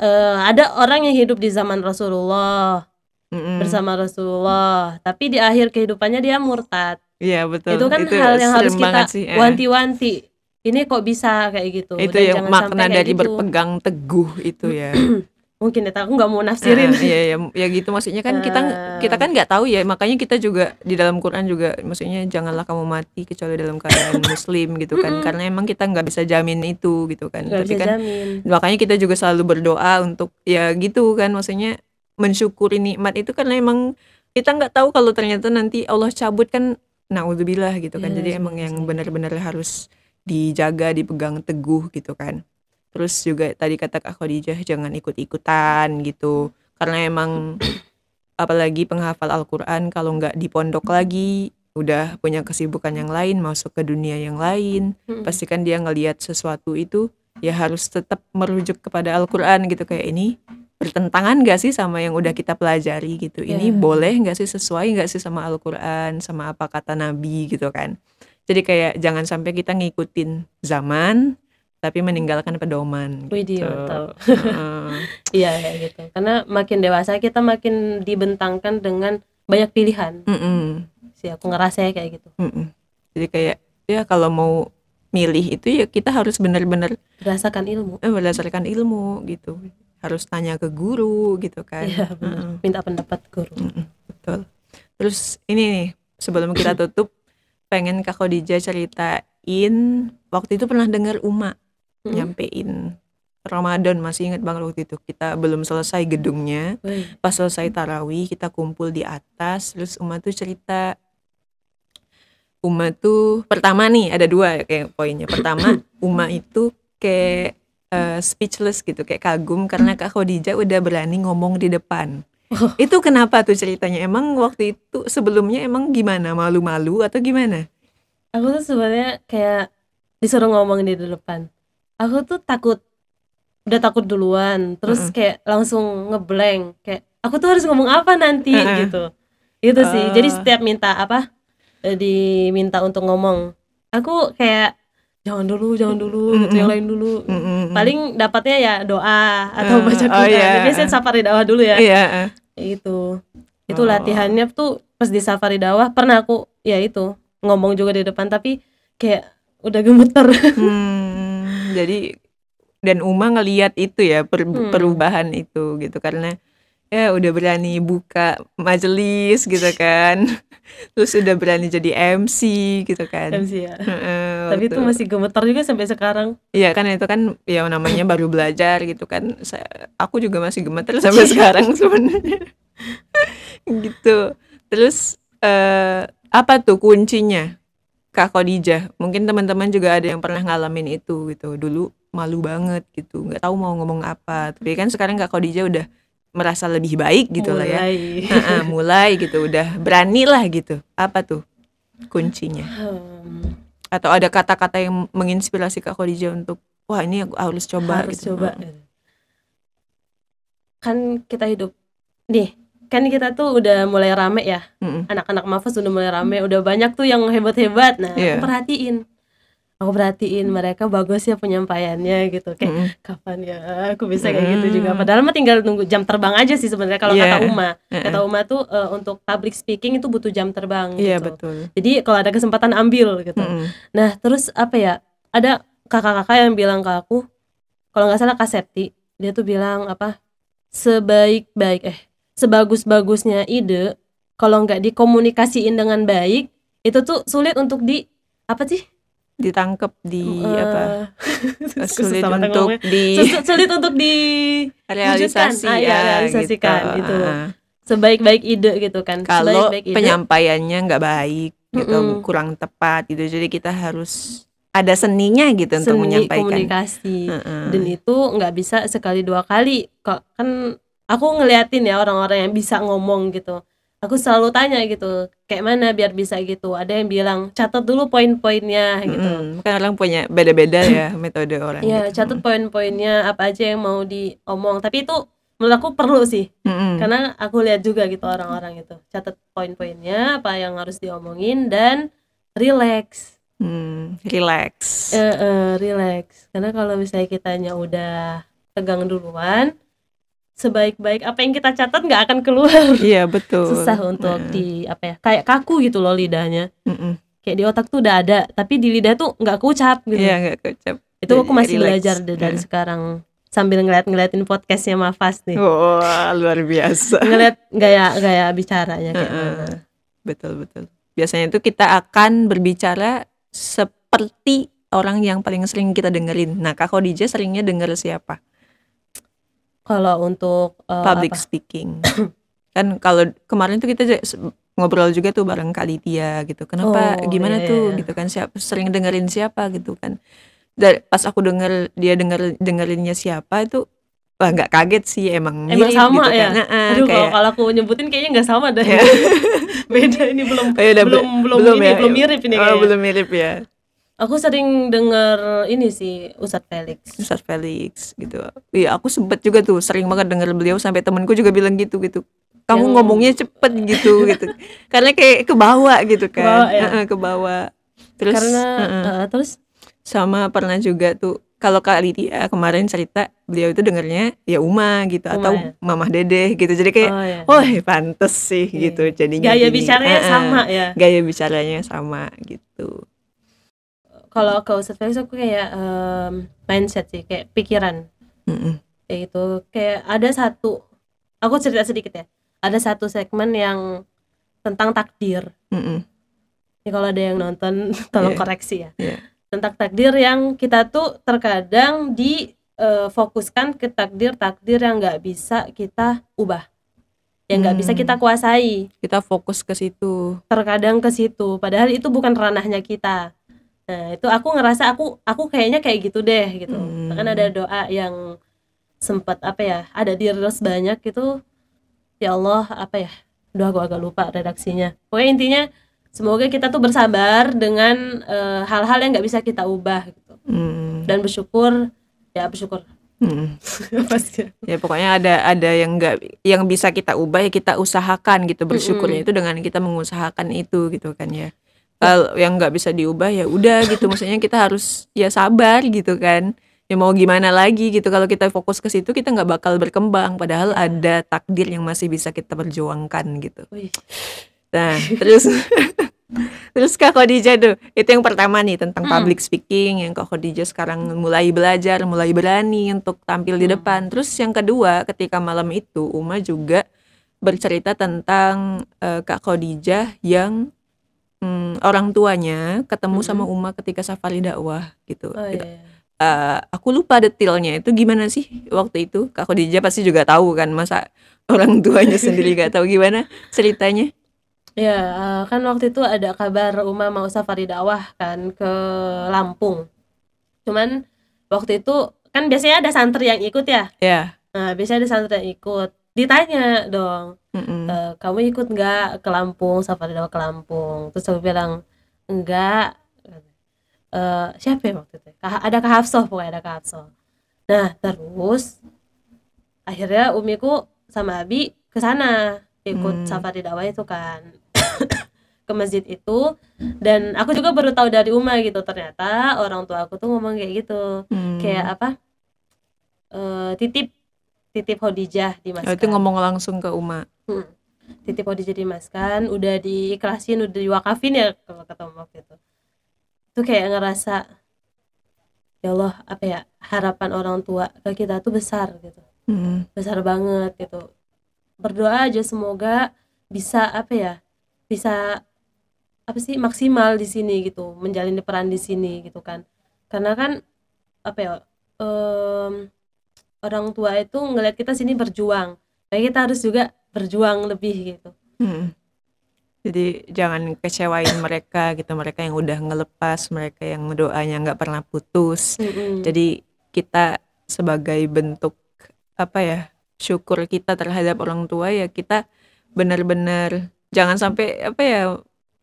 S1: e, ada orang yang hidup di zaman Rasulullah mm-hmm. bersama Rasulullah. Tapi di akhir kehidupannya dia murtad. Iya betul. Itu kan itu hal yang harus kita sih, eh. wanti-wanti. Ini kok bisa kayak gitu? Itu yang makna dari gitu.
S2: berpegang teguh itu ya. mungkin ya aku nggak mau nafsirin uh, iya, ya ya gitu maksudnya kan kita ah. kita kan nggak tahu ya makanya kita juga di dalam Quran juga maksudnya janganlah kamu mati kecuali dalam keadaan muslim gitu kan karena emang kita nggak bisa jamin itu gitu kan gak tapi kan jamin. makanya kita juga selalu berdoa untuk ya gitu kan maksudnya mensyukuri nikmat itu karena emang kita nggak tahu kalau ternyata nanti Allah cabut kan naudzubillah gitu kan. Yeah, Jadi iya, emang iya, yang iya. benar-benar harus dijaga, dipegang teguh gitu kan. Terus juga tadi kata Kak Khadijah jangan ikut-ikutan gitu. Karena emang apalagi penghafal Al-Qur'an kalau nggak di pondok lagi udah punya kesibukan yang lain, masuk ke dunia yang lain, pastikan dia ngelihat sesuatu itu ya harus tetap merujuk kepada Al-Qur'an gitu kayak ini bertentangan gak sih sama yang udah hmm. kita pelajari gitu yeah. ini ya. boleh gak sih sesuai gak sih sama Al-Quran sama apa kata Nabi gitu kan jadi kayak jangan sampai kita ngikutin zaman tapi meninggalkan pedoman Wih, gitu. betul. Iya ya,
S1: gitu. Karena makin dewasa kita makin dibentangkan dengan banyak pilihan. Mm -mm. Sih aku ngerasa ya kayak gitu.
S2: Mm -mm. Jadi kayak ya kalau mau milih itu ya kita harus benar-benar berdasarkan ilmu. Eh, berdasarkan ilmu gitu harus tanya ke guru gitu kan ya, hmm. minta pendapat guru hmm, betul terus ini nih sebelum kita tutup pengen kak Khadija ceritain waktu itu pernah dengar Uma hmm nyampein Ramadan masih ingat banget waktu itu kita belum selesai gedungnya Wih. pas selesai tarawih kita kumpul di atas terus Uma tuh cerita Uma tuh pertama nih ada dua kayak poinnya pertama Uma itu kayak uh, speechless gitu kayak kagum karena hmm. Kak Khadijah udah berani ngomong di depan. Oh. Itu kenapa tuh ceritanya? Emang waktu itu sebelumnya emang gimana? Malu-malu atau gimana?
S1: Aku tuh sebenarnya kayak disuruh ngomong di depan.
S2: Aku tuh takut
S1: udah takut duluan, terus uh -uh. kayak langsung ngeblank kayak aku tuh harus ngomong apa nanti uh -uh. gitu.
S2: Itu sih. Jadi oh. setiap
S1: minta apa eh, diminta untuk ngomong, aku kayak jangan dulu jangan dulu mm-hmm. yang lain dulu mm-hmm. paling dapatnya ya doa atau mm. baca Quran oh, yeah. jadi saya safari dawah dulu ya yeah. Iya, itu itu oh. latihannya tuh pas di safari dawah pernah aku ya itu ngomong juga di depan tapi kayak udah gemeter hmm,
S2: jadi dan Uma ngelihat itu ya per, hmm. perubahan itu gitu karena ya udah berani buka majelis gitu kan terus udah berani jadi MC gitu kan MC ya uh, tapi itu masih
S1: gemetar juga sampai sekarang
S2: iya kan itu kan ya namanya baru belajar gitu kan Saya, aku juga masih gemetar sampai iya. sekarang sebenarnya gitu terus uh, apa tuh kuncinya Kak Khadijah mungkin teman-teman juga ada yang pernah ngalamin itu gitu dulu malu banget gitu nggak tahu mau ngomong apa tapi kan sekarang Kak Khadijah udah merasa lebih baik gitu mulai. lah ya ha -ha, mulai gitu udah berani lah gitu apa tuh kuncinya atau ada kata-kata yang menginspirasi kak Khadija untuk wah ini aku harus coba harus gitu. coba
S1: kan kita hidup nih kan kita tuh udah mulai rame ya anak-anak mm -mm. mafas udah mulai rame udah banyak tuh yang hebat-hebat nah yeah. perhatiin aku oh, perhatiin hmm. mereka bagus ya penyampaiannya gitu kayak hmm. kapan ya aku bisa kayak gitu hmm. gitu juga padahal mah tinggal nunggu jam terbang aja sih sebenarnya kalau yeah. kata Uma hmm. kata Uma tuh uh, untuk public speaking itu butuh jam terbang yeah, gitu betul. jadi kalau ada kesempatan ambil gitu hmm. nah terus apa ya ada kakak-kakak yang bilang ke aku kalau nggak salah Kak Septi dia tuh bilang apa sebaik-baik eh sebagus-bagusnya ide kalau nggak dikomunikasiin dengan baik itu tuh sulit untuk di
S2: apa sih ditangkep di uh, apa eh, sulit untuk di sulit untuk di realisasi ah, ya, realisasikan ah, gitu, gitu.
S1: sebaik-baik ide gitu kan
S2: kalau penyampaiannya nggak baik gitu mm -mm. kurang tepat gitu jadi kita harus ada seninya gitu Seni untuk menyampaikan komunikasi uh -uh. dan itu
S1: nggak bisa sekali dua kali kok kan aku ngeliatin ya orang-orang yang bisa ngomong gitu aku selalu tanya gitu kayak mana biar bisa gitu ada yang bilang catat dulu poin-poinnya gitu
S2: mm, kan orang punya beda-beda ya metode orang ya
S1: gitu. catat mm. poin-poinnya apa aja yang mau diomong tapi itu menurut aku perlu sih mm -hmm. karena aku lihat juga gitu orang-orang itu catat poin-poinnya apa yang harus diomongin dan relax
S2: mm,
S1: relax uh, uh, relax karena kalau misalnya kita udah tegang duluan sebaik-baik apa yang kita catat nggak akan keluar.
S2: Iya betul. Susah untuk nah.
S1: di apa ya kayak kaku gitu loh lidahnya. Mm -mm. Kayak di otak tuh udah ada, tapi di lidah tuh nggak kucap gitu. Iya nggak kucap. Itu Jadi aku masih relax. belajar dari yeah. sekarang sambil ngeliat-ngeliatin podcastnya Mafas nih. Wah
S2: wow, luar biasa. Ngeliat
S1: gaya gaya bicaranya kayak uh
S2: Mana. Betul betul. Biasanya itu kita akan berbicara seperti orang yang paling sering kita dengerin. Nah, Kak Khadijah seringnya denger siapa?
S1: kalau untuk uh, public apa?
S2: speaking kan kalau kemarin tuh kita ngobrol juga tuh bareng kali dia gitu kenapa oh, gimana yeah. Iya, tuh iya. gitu kan siapa sering dengerin siapa gitu kan dan pas aku denger dia denger dengerinnya siapa itu wah nggak kaget sih emang emang sama gitu, ya kan. nah, aduh kayak,
S1: kalau, aku nyebutin kayaknya nggak sama dah ya.
S2: beda ini belum, oh, Ayo, iya, belum, belum belum belum ini, ya. belum mirip ini oh, kayaknya. belum mirip ya
S1: Aku sering denger ini sih Ustadz Felix. Ustadz Felix
S2: gitu. Iya, aku sempet juga tuh sering banget denger beliau sampai temenku juga bilang gitu gitu.
S1: Kamu yang... ngomongnya
S2: cepet gitu gitu. Karena kayak ke bawah gitu kan. Kebawa, ya. Uh -uh, ke bawah. Terus Karena uh -uh. terus sama pernah juga tuh kalau kak dia kemarin cerita beliau itu dengarnya ya Uma gitu Uma, atau ya? Mamah dede gitu jadi kayak oh, iya. oh pantes sih iya. gitu iya. jadinya gaya gini. bicaranya -uh. sama ya gaya bicaranya sama gitu
S1: kalau ke Ustadz Felix aku kayak um, mindset sih kayak pikiran mm kayak itu kayak ada satu aku cerita sedikit ya ada satu segmen yang tentang takdir mm ya, kalau ada yang nonton tolong yeah. koreksi ya yeah. tentang takdir yang kita tuh terkadang di uh, fokuskan ke takdir takdir yang nggak bisa kita ubah yang nggak hmm. bisa kita hmm. kuasai.
S2: Kita fokus ke situ.
S1: Terkadang ke situ, padahal itu bukan ranahnya kita. Nah, itu aku ngerasa aku aku kayaknya kayak gitu deh gitu. Hmm. Kan ada doa yang sempat apa ya, ada di reels banyak gitu ya Allah apa ya? doa aku agak lupa redaksinya. Pokoknya intinya semoga kita tuh bersabar dengan eh, hal-hal uh, yang nggak bisa kita ubah gitu.
S2: Hmm.
S1: Dan bersyukur ya bersyukur. Hmm.
S2: Ya. ya pokoknya ada ada yang nggak yang bisa kita ubah ya kita usahakan gitu bersyukurnya mm -hmm. itu dengan kita mengusahakan itu gitu kan ya hal yang nggak bisa diubah ya udah gitu maksudnya kita harus ya sabar gitu kan ya mau gimana lagi gitu kalau kita fokus ke situ kita nggak bakal berkembang padahal iya. ada takdir yang masih bisa kita perjuangkan gitu nah terus Terus Kak Khadijah tuh, itu yang pertama nih tentang hmm. public speaking yang Kak Khadijah sekarang mulai belajar, mulai berani untuk tampil hmm. di depan. Terus yang kedua, ketika malam itu Uma juga bercerita tentang uh, Kak Khadijah yang hmm, orang tuanya ketemu mm-hmm. sama Uma ketika safari dakwah gitu. Oh, gitu. Iya. Uh, aku lupa detailnya itu gimana sih waktu itu Kak Khadijah pasti juga tahu kan masa orang tuanya sendiri gak tahu gimana ceritanya
S1: ya kan waktu itu ada kabar Uma mau safari dakwah kan ke Lampung cuman waktu itu kan biasanya ada santri yang ikut ya ya yeah. nah, biasanya ada santri yang ikut ditanya dong mm -mm. E, kamu ikut nggak ke Lampung safari dawa ke Lampung terus aku bilang enggak e, siapa ya waktu itu ya? ada Kak Hafsoh pokoknya ada Kak Hafsoh nah terus akhirnya umiku sama Abi ke sana ikut mm. safari dakwah itu kan ke masjid itu dan aku juga baru tahu dari Uma gitu ternyata orang tua aku tuh ngomong kayak gitu hmm. kayak apa e, titip titip Hodijah dimaskan. Oh,
S2: itu ngomong langsung ke Uma.
S1: Hmm. Titip Hodijah dimaskan, udah diikhlasin, udah diwakafin ya kalau kata Uma waktu itu. kayak ngerasa ya Allah apa ya harapan orang tua ke kita tuh besar gitu. Hmm. Besar banget gitu. Berdoa aja semoga bisa apa ya? Bisa apa sih maksimal di sini gitu, menjalani peran di sini gitu kan. Karena kan apa ya? Um, orang tua itu ngelihat kita sini berjuang kayak kita harus juga berjuang lebih
S2: gitu hmm. jadi jangan kecewain mereka gitu mereka yang udah ngelepas mereka yang doanya nggak pernah putus hmm. jadi kita sebagai bentuk apa ya syukur kita terhadap orang tua ya kita benar-benar jangan sampai apa ya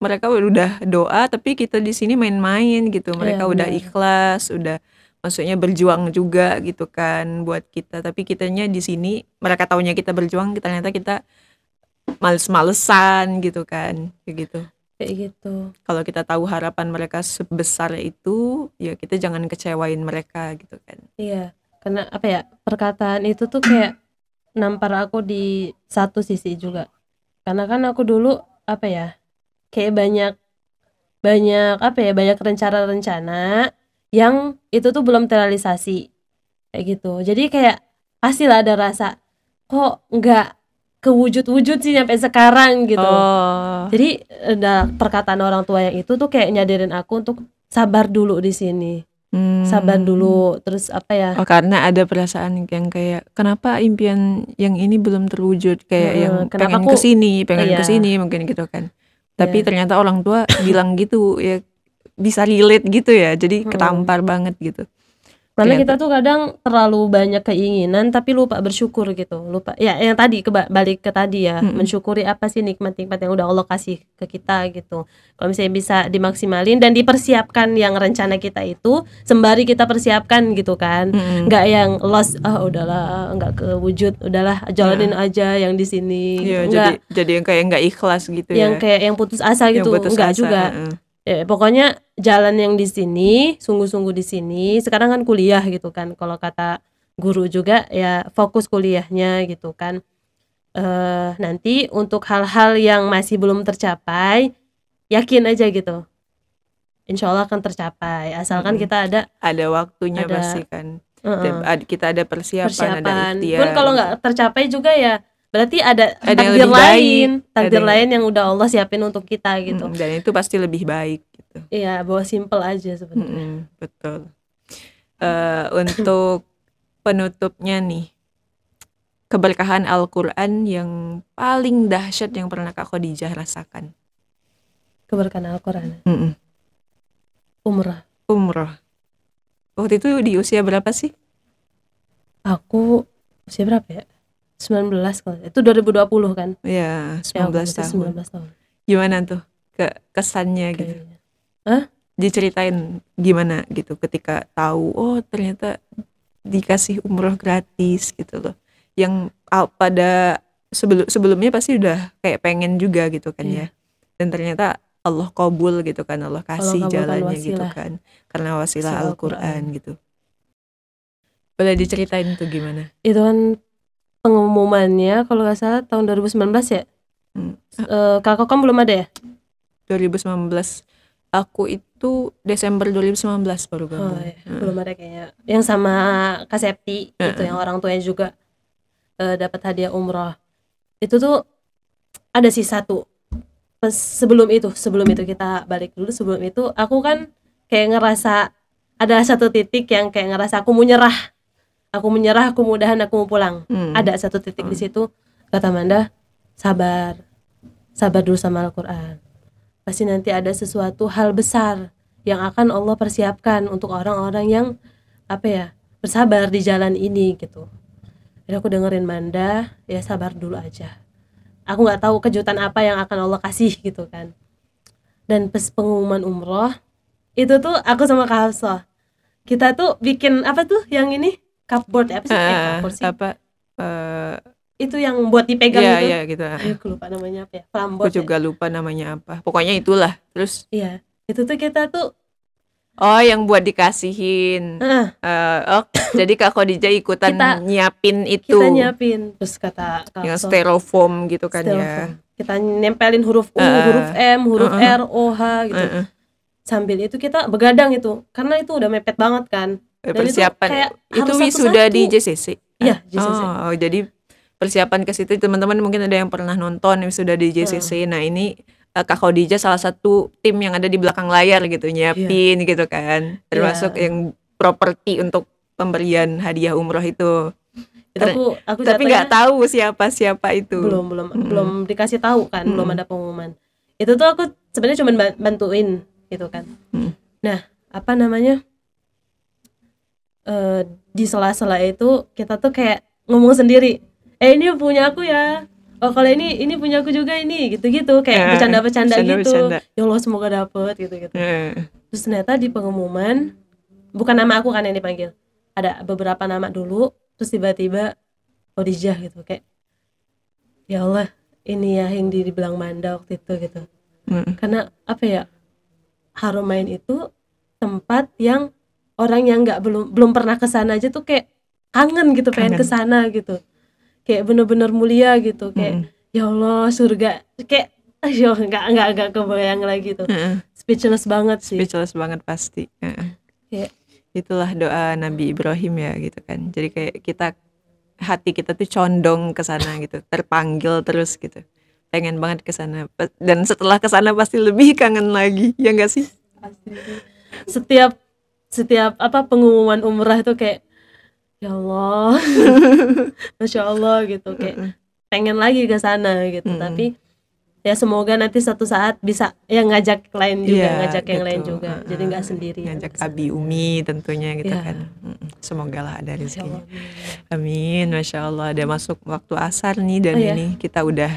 S2: mereka udah doa tapi kita di sini main-main gitu mereka ya, udah ikhlas udah maksudnya berjuang juga gitu kan buat kita tapi kitanya di sini mereka tahunya kita berjuang kita ternyata kita males-malesan gitu kan kayak gitu kayak gitu kalau kita tahu harapan mereka sebesar itu ya kita jangan kecewain mereka gitu kan
S1: iya karena apa ya perkataan itu tuh kayak nampar aku di satu sisi juga karena kan aku dulu apa ya kayak banyak banyak apa ya banyak rencana-rencana yang itu tuh belum terrealisasi kayak gitu jadi kayak pastilah ada rasa kok nggak kewujud-wujud sih sampai sekarang
S2: gitu oh. jadi
S1: ada perkataan orang tua yang itu tuh kayak nyadarin aku
S2: untuk sabar dulu di sini hmm. sabar dulu terus apa ya oh, karena ada perasaan yang kayak kenapa impian yang ini belum terwujud kayak hmm, yang kenapa pengen aku, kesini pengen iya. kesini mungkin gitu kan tapi iya. ternyata orang tua bilang gitu ya bisa relate gitu ya jadi hmm. ketampar banget gitu karena kita
S1: tuh kadang terlalu banyak keinginan tapi lupa bersyukur gitu. Lupa ya yang tadi keba- balik ke tadi ya, hmm. mensyukuri apa sih nikmat-nikmat yang udah Allah kasih ke kita gitu. Kalau misalnya bisa dimaksimalin dan dipersiapkan yang rencana kita itu sembari kita persiapkan gitu kan. Hmm. yang lost ah oh, udahlah nggak kewujud, udahlah jalanin ya. aja yang di sini. ya, gitu. jadi
S2: jadi yang kayak nggak ikhlas gitu yang ya. Yang kayak
S1: yang putus asa gitu yang enggak juga. Uh. Ya, pokoknya jalan yang di sini, sungguh-sungguh di sini. Sekarang kan kuliah gitu kan. Kalau kata guru juga ya fokus kuliahnya gitu kan. E, nanti untuk hal-hal yang masih belum tercapai, yakin aja gitu. Insya
S2: Allah akan tercapai, asalkan hmm. kita ada ada waktunya ada, pasti kan. Uh -uh. Kita ada persiapan, persiapan. ada Pun kalau
S1: nggak tercapai juga ya berarti ada, ada takdir lain baik. takdir ada lain
S2: yang udah Allah siapin untuk kita gitu hmm, dan itu pasti lebih baik
S1: gitu iya bahwa simple aja sebetulnya
S2: hmm, betul uh, untuk penutupnya nih keberkahan Al-Quran yang paling dahsyat yang pernah Kak Khadijah rasakan
S1: keberkahan Al-Quran -mm. umrah umrah waktu itu di usia berapa sih aku usia berapa ya 19 kalau
S2: itu 2020 kan iya 19 ya, tahun 19 tahun gimana tuh ke kesannya okay. gitu Hah? diceritain gimana gitu ketika tahu oh ternyata dikasih umroh gratis gitu loh yang pada sebelum sebelumnya pasti udah kayak pengen juga gitu kan yeah. ya dan ternyata Allah kabul gitu kan Allah kasih Allah jalannya wasilah. gitu kan karena wasilah Al-Qur'an Al gitu boleh diceritain tuh gimana
S1: itu kan pengumumannya kalau nggak salah tahun 2019 ya hmm. uh, eh, kakak kan belum ada ya 2019 aku itu Desember 2019 baru gabung oh, iya. hmm. belum ada kayaknya yang sama Kak Septi hmm. itu yang orang tuanya juga uh, dapat hadiah umroh itu tuh ada sih satu sebelum itu sebelum itu kita balik dulu sebelum itu aku kan kayak ngerasa ada satu titik yang kayak ngerasa aku mau nyerah aku menyerah aku mudahan aku mau pulang hmm. ada satu titik hmm. di situ kata Manda sabar sabar dulu sama Al-Quran pasti nanti ada sesuatu hal besar yang akan Allah persiapkan untuk orang-orang yang apa ya bersabar di jalan ini gitu jadi aku dengerin Manda ya sabar dulu aja aku nggak tahu kejutan apa yang akan Allah kasih gitu kan dan pes pengumuman umroh itu tuh aku sama Kak Hafsah kita tuh bikin apa tuh yang ini cupboard ya apa
S2: sih? Uh, eh, sih. Apa? Uh, itu yang buat dipegang iya, itu. Iya, gitu. Ayuh, aku
S1: lupa namanya apa ya. Flambot. Aku ya. juga
S2: ya? lupa namanya apa. Pokoknya itulah. Terus Iya. Itu
S1: tuh kita tuh
S2: Oh, yang buat dikasihin. Uh. Uh, oh, jadi Kak Khadijah ikutan kita, nyiapin itu. Kita
S1: nyiapin. Terus kata Kak Yang
S2: styrofoam gitu kan ya. styrofoam. ya.
S1: Kita nempelin huruf U, uh, huruf M, huruf uh, R, O, H gitu. Uh, uh. Sambil itu kita begadang itu. Karena itu udah mepet banget kan. Eh, Dan persiapan itu, kayak itu wisuda satu. di
S2: JCC. Iya, ah, JCC. Oh, jadi persiapan ke situ teman-teman mungkin ada yang pernah nonton sudah di JCC. Hmm. Nah, ini eh, Kak Khadijah salah satu tim yang ada di belakang layar gitu nyiapin yeah. gitu kan. Iya. Termasuk yeah. yang properti untuk pemberian hadiah umroh itu. Ter aku, aku tapi nggak
S1: tahu siapa siapa itu belum belum hmm. belum dikasih tahu kan hmm. belum ada pengumuman itu tuh aku sebenarnya cuma bantuin gitu kan hmm. nah apa namanya Eh, di sela-sela itu kita tuh kayak ngomong sendiri eh ini punya aku ya oh kalau ini ini punya aku juga ini gitu-gitu kayak eh, bercanda-bercanda yeah, gitu ya Allah semoga dapet gitu-gitu yeah. terus ternyata di pengumuman bukan nama aku kan yang dipanggil ada beberapa nama dulu terus tiba-tiba Odijah gitu kayak ya Allah ini ya yang dibilang Manda waktu itu gitu mm. karena apa ya Harumain itu tempat yang orang yang nggak belum belum pernah ke sana aja tuh kayak kangen gitu pengen ke sana gitu kayak bener-bener mulia gitu kayak hmm. ya Allah surga kayak ayo ya nggak nggak nggak kebayang lagi tuh
S2: hmm. speechless banget sih speechless banget pasti hmm. yeah. itulah doa Nabi Ibrahim ya gitu kan jadi kayak kita hati kita tuh condong ke sana gitu terpanggil terus gitu pengen banget ke sana dan setelah ke sana pasti lebih kangen lagi ya enggak sih pasti. setiap setiap apa pengumuman umrah itu kayak
S1: ya Allah masya Allah gitu kayak pengen lagi ke sana gitu tapi ya semoga nanti satu saat bisa ya ngajak lain juga yeah, ngajak yang lain juga uh, jadi nggak sendiri
S2: ngajak gitu. abi umi tentunya gitu yeah. kan semoga lah ada rezekinya amin masya allah ada masuk waktu asar nih dan oh, iya. ini yeah. kita udah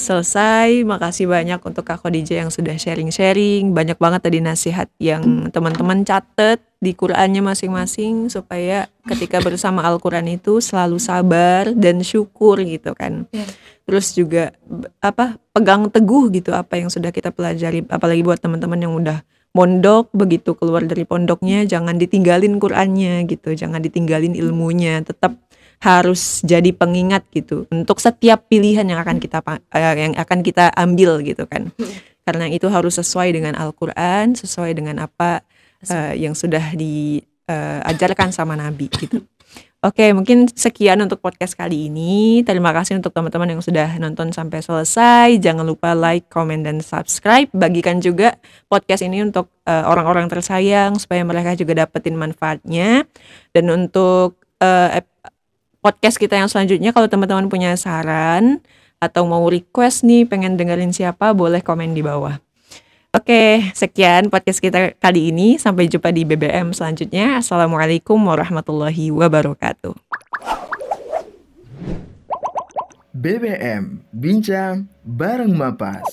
S2: selesai. Makasih banyak untuk Kak Khadijah yang sudah sharing-sharing. Banyak banget tadi nasihat yang teman-teman catat di Qur'annya masing-masing supaya ketika bersama Al-Qur'an itu selalu sabar dan syukur gitu kan. Iya. Terus juga apa pegang teguh gitu apa yang sudah kita pelajari apalagi buat teman-teman yang udah pondok begitu keluar dari pondoknya jangan ditinggalin Qur'annya gitu, jangan ditinggalin ilmunya, tetap harus jadi pengingat gitu untuk setiap pilihan yang akan kita eh, yang akan kita ambil gitu kan hmm. karena itu harus sesuai dengan Al-Quran sesuai dengan apa uh, yang sudah diajarkan eh, uh, sama Nabi gitu Oke, mungkin sekian untuk podcast kali ini. Terima kasih untuk teman-teman yang sudah nonton sampai selesai. Jangan lupa like, comment, dan subscribe. Bagikan juga podcast ini untuk orang orang-orang tersayang supaya mereka juga dapetin manfaatnya. Dan untuk uh, podcast kita yang selanjutnya kalau teman-teman punya saran atau mau request nih pengen dengerin siapa boleh komen di bawah. Oke, sekian podcast kita kali ini. Sampai jumpa di BBM selanjutnya. Assalamualaikum warahmatullahi wabarakatuh. BBM Bincang
S1: Bareng Mapas.